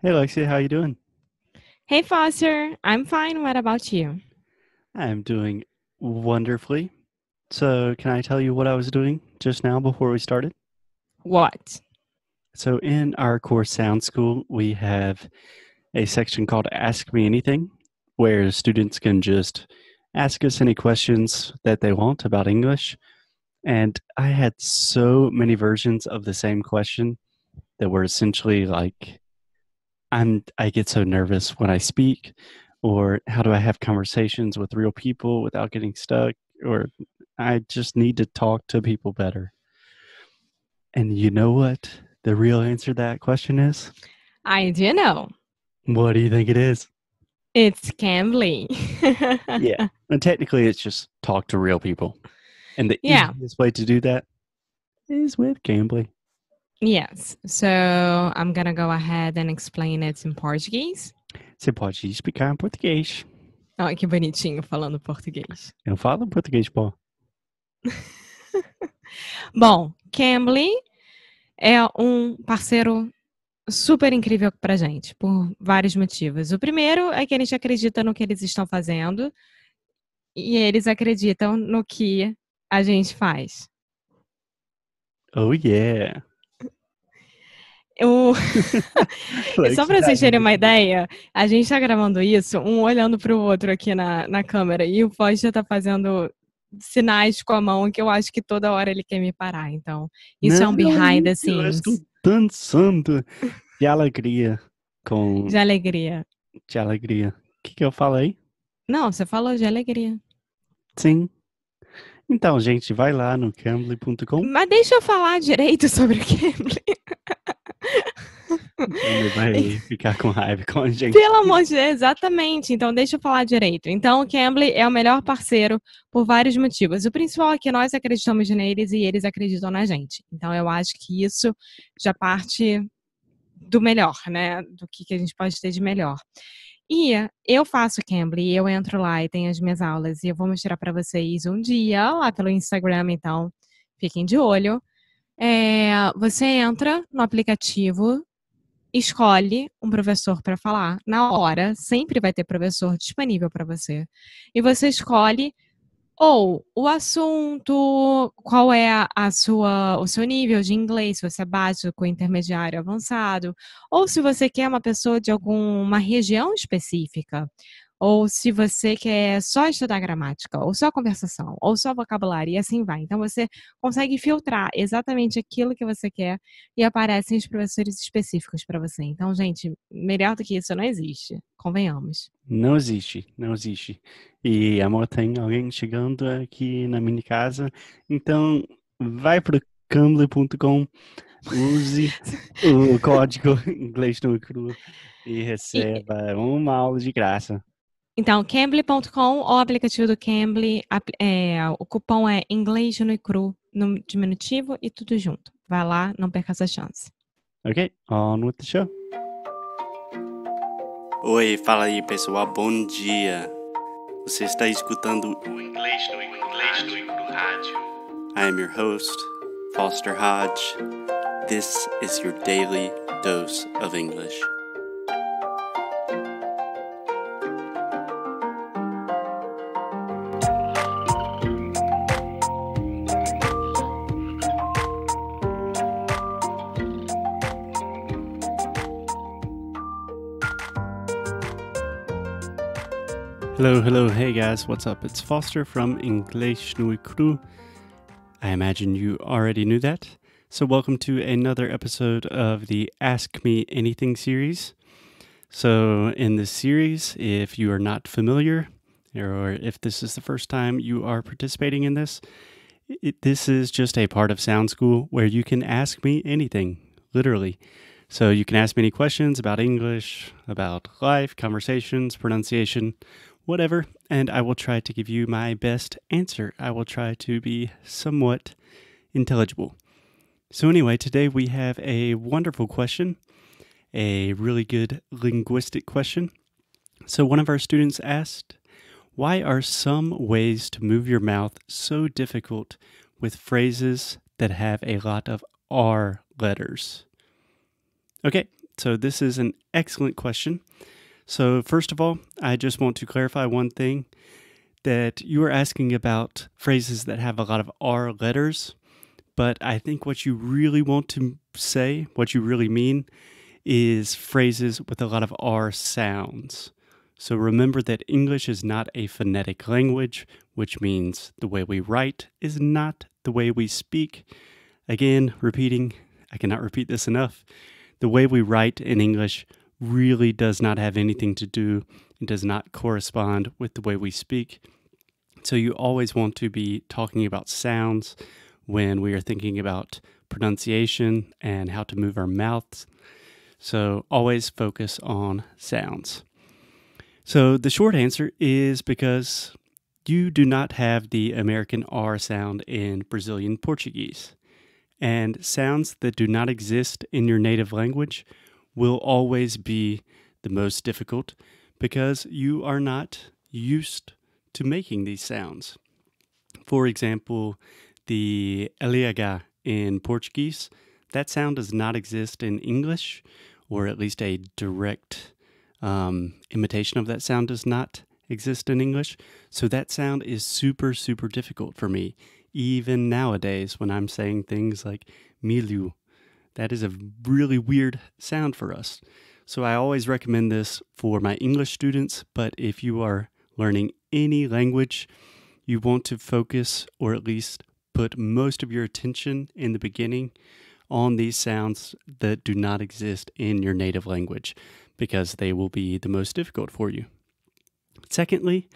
Hey, Lexi, how you doing? Hey, Foster. I'm fine. What about you? I'm doing wonderfully. So, can I tell you what I was doing just now before we started? What? So, in our course Sound School, we have a section called Ask Me Anything, where students can just ask us any questions that they want about English. And I had so many versions of the same question that were essentially like I'm I get so nervous when I speak, or how do I have conversations with real people without getting stuck, or I just need to talk to people better. And you know what? The real answer to that question is? I do know. What do you think it is? It's gambling. yeah. And technically, it's just talk to real people. And the yeah. easiest way to do that is with gambling. Yes. So I'm gonna go ahead and explain it in Portuguese. Você pode explicar em português. Olha que bonitinho falando português. Eu falo português, pô. Bom, Cambly é um parceiro super incrível pra gente, por vários motivos. O primeiro é que a gente acredita no que eles estão fazendo e eles acreditam no que a gente faz. Oh yeah. Só para vocês terem né? uma ideia, a gente está gravando isso, um olhando para o outro aqui na, na câmera, e o Foz já está fazendo sinais com a mão que eu acho que toda hora ele quer me parar. Então, isso não, é um behind the scenes. Eu estou dançando de alegria. Com... De alegria. De alegria. O que, que eu falei? Não, você falou de alegria. Sim. Então, gente, vai lá no cambly.com. Mas deixa eu falar direito sobre o Cambly. Ele vai ficar com raiva com a gente. Pelo amor de Deus, exatamente. Então, deixa eu falar direito. Então, o Cambly é o melhor parceiro por vários motivos. O principal é que nós acreditamos neles e eles acreditam na gente. Então, eu acho que isso já parte do melhor, né? Do que, que a gente pode ter de melhor. E eu faço Cambly, eu entro lá e tenho as minhas aulas e eu vou mostrar para vocês um dia lá pelo Instagram, então fiquem de olho. É, você entra no aplicativo escolhe um professor para falar na hora, sempre vai ter professor disponível para você. E você escolhe ou o assunto, qual é a sua, o seu nível de inglês, se você é básico, intermediário, avançado, ou se você quer uma pessoa de alguma região específica ou se você quer só estudar gramática, ou só conversação, ou só vocabulário, e assim vai. Então você consegue filtrar exatamente aquilo que você quer e aparecem os professores específicos para você. Então, gente, melhor do que isso não existe, convenhamos. Não existe, não existe. E amor, tem alguém chegando aqui na minha casa, então vai para cambly.com use o código inglês no cru e receba e... uma aula de graça. Então, cambly.com ou aplicativo do Cambly, é, o cupom é inglês no e cru, no diminutivo e tudo junto. Vai lá, não perca essa chance. Ok, on with the show. Oi, fala aí pessoal, bom dia. Você está escutando o inglês no inglês no rádio. I am your host, Foster Hodge. This is your daily dose of English. Hello, hello, hey guys, what's up? It's Foster from English Nui Cru. I imagine you already knew that. So, welcome to another episode of the Ask Me Anything series. So, in this series, if you are not familiar, or if this is the first time you are participating in this, it, this is just a part of Sound School where you can ask me anything, literally. So, you can ask me any questions about English, about life, conversations, pronunciation, whatever, and I will try to give you my best answer. I will try to be somewhat intelligible. So, anyway, today we have a wonderful question, a really good linguistic question. So, one of our students asked, Why are some ways to move your mouth so difficult with phrases that have a lot of R letters? Okay, so this is an excellent question. So, first of all, I just want to clarify one thing that you were asking about phrases that have a lot of R letters, but I think what you really want to say, what you really mean, is phrases with a lot of R sounds. So remember that English is not a phonetic language, which means the way we write is not the way we speak. Again, repeating, I cannot repeat this enough. The way we write in English really does not have anything to do and does not correspond with the way we speak. So you always want to be talking about sounds when we are thinking about pronunciation and how to move our mouths. So always focus on sounds. So the short answer is because you do not have the American R sound in Brazilian Portuguese. And sounds that do not exist in your native language will always be the most difficult because you are not used to making these sounds. For example, the eliaga in Portuguese, that sound does not exist in English, or at least a direct um, imitation of that sound does not exist in English. So that sound is super, super difficult for me, even nowadays when I'm saying things like milu that is a really weird sound for us. So I always recommend this for my English students, but if you are learning any language, you want to focus or at least put most of your attention in the beginning on these sounds that do not exist in your native language because they will be the most difficult for you. Secondly,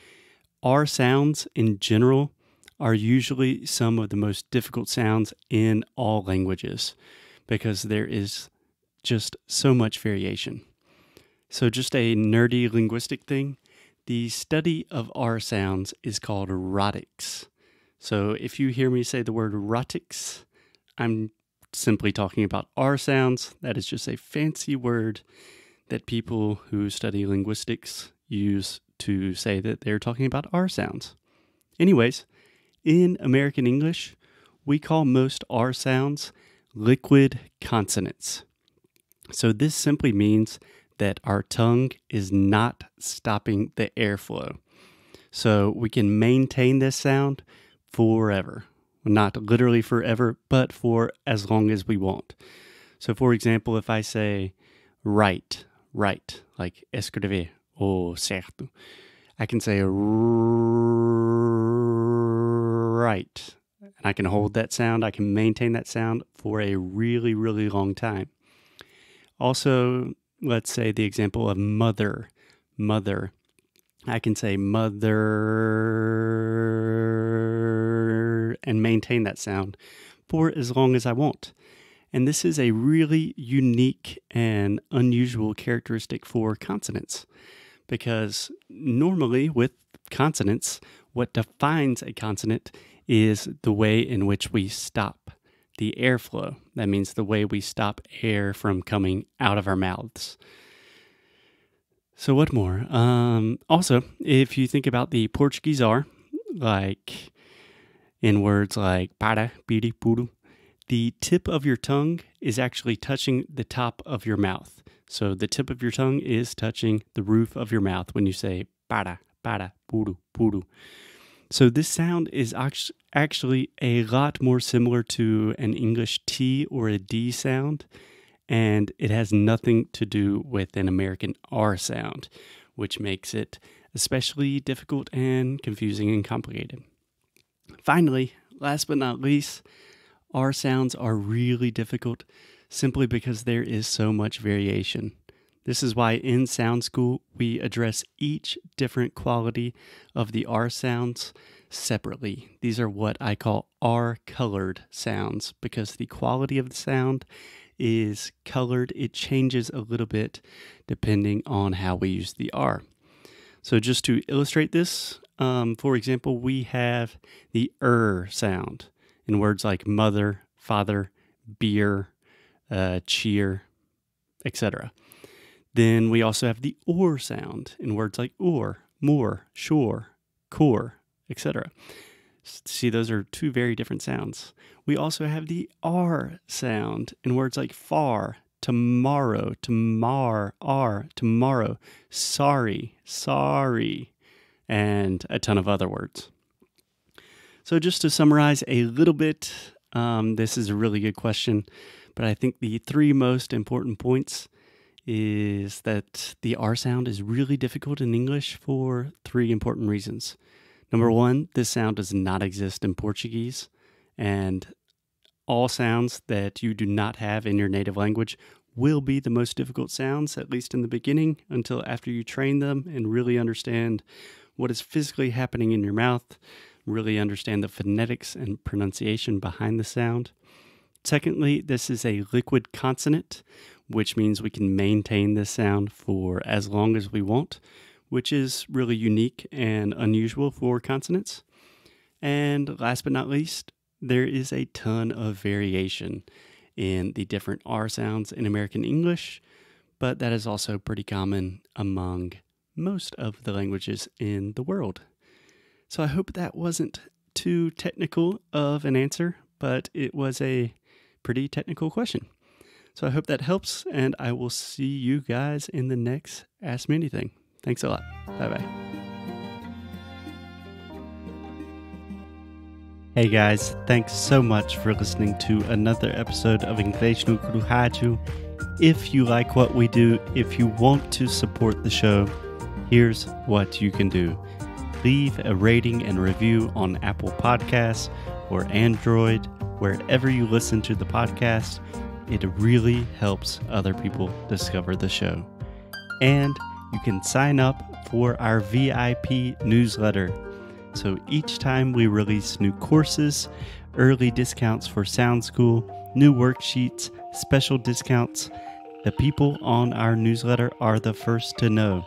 R sounds in general are usually some of the most difficult sounds in all languages because there is just so much variation. So, just a nerdy linguistic thing the study of R sounds is called rhotics. So, if you hear me say the word rhotics, I'm simply talking about R sounds. That is just a fancy word that people who study linguistics use to say that they're talking about R sounds. Anyways, in American English, we call most R sounds liquid consonants. So, this simply means that our tongue is not stopping the airflow. So, we can maintain this sound forever. Not literally forever, but for as long as we want. So, for example, if I say right, right, like escrever, o oh, certo, I can say right and I can hold that sound, I can maintain that sound for a really, really long time. Also, let's say the example of mother, mother. I can say mother and maintain that sound for as long as I want. And this is a really unique and unusual characteristic for consonants because normally with consonants, what defines a consonant is the way in which we stop the airflow. That means the way we stop air from coming out of our mouths. So, what more? Um, also, if you think about the Portuguese R, like in words like para, piri, puru, the tip of your tongue is actually touching the top of your mouth. So, the tip of your tongue is touching the roof of your mouth when you say para, para, puru, puru. So this sound is actually a lot more similar to an English T or a D sound, and it has nothing to do with an American R sound, which makes it especially difficult and confusing and complicated. Finally, last but not least, R sounds are really difficult simply because there is so much variation. This is why in Sound School we address each different quality of the R sounds separately. These are what I call R colored sounds because the quality of the sound is colored. It changes a little bit depending on how we use the R. So just to illustrate this, um, for example, we have the er sound in words like mother, father, beer, uh, cheer, etc. Then we also have the or sound in words like or, more, sure, core, etc. See, those are two very different sounds. We also have the R sound in words like far, tomorrow, tomar, r, tomorrow, sorry, sorry, and a ton of other words. So, just to summarize a little bit, um, this is a really good question, but I think the three most important points is that the R sound is really difficult in English for three important reasons. Number one, this sound does not exist in Portuguese, and all sounds that you do not have in your native language will be the most difficult sounds, at least in the beginning, until after you train them and really understand what is physically happening in your mouth, really understand the phonetics and pronunciation behind the sound. Secondly, this is a liquid consonant, which means we can maintain this sound for as long as we want, which is really unique and unusual for consonants. And last but not least, there is a ton of variation in the different R sounds in American English, but that is also pretty common among most of the languages in the world. So I hope that wasn't too technical of an answer, but it was a pretty technical question. So I hope that helps, and I will see you guys in the next Ask Me Anything. Thanks a lot. Bye bye. Hey guys, thanks so much for listening to another episode of Inglês no Curraju. If you like what we do, if you want to support the show, here's what you can do. Leave a rating and review on Apple Podcasts or Android, wherever you listen to the podcast. It really helps other people discover the show. And you can sign up for our VIP newsletter. So each time we release new courses, early discounts for Sound School, new worksheets, special discounts, the people on our newsletter are the first to know.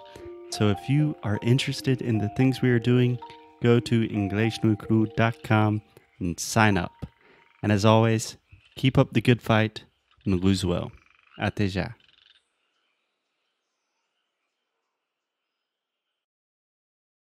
So if you are interested in the things we are doing, go to EnglishNucru.com and sign up. And as always, keep up the good fight. no luzuel. Até já!